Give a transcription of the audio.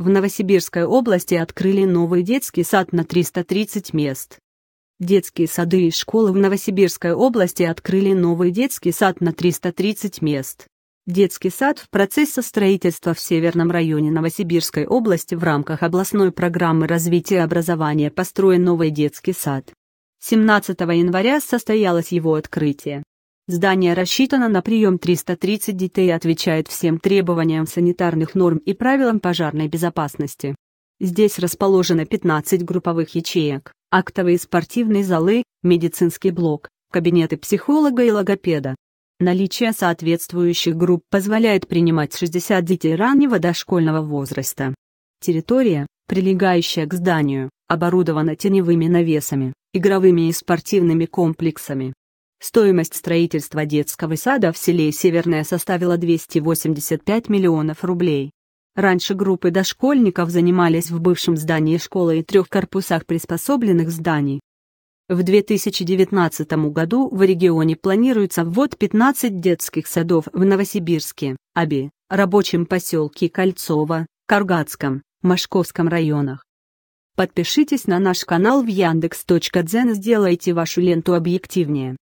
В Новосибирской области открыли новый детский сад на 330 мест. Детские сады и школы в Новосибирской области открыли новый детский сад на 330 мест. Детский сад в процессе строительства в северном районе Новосибирской области в рамках областной программы развития образования построен новый детский сад. 17 января состоялось его открытие. Здание рассчитано на прием 330 детей и отвечает всем требованиям санитарных норм и правилам пожарной безопасности. Здесь расположено 15 групповых ячеек, актовые и спортивные залы, медицинский блок, кабинеты психолога и логопеда. Наличие соответствующих групп позволяет принимать 60 детей раннего дошкольного возраста. Территория, прилегающая к зданию, оборудована теневыми навесами, игровыми и спортивными комплексами, Стоимость строительства детского сада в селе Северное составила 285 миллионов рублей. Раньше группы дошкольников занимались в бывшем здании школы и трех корпусах приспособленных зданий. В 2019 году в регионе планируется ввод 15 детских садов в Новосибирске, Аби, рабочем поселке Кольцово, Каргатском, Машковском районах. Подпишитесь на наш канал в Яндекс.Дзен и сделайте вашу ленту объективнее.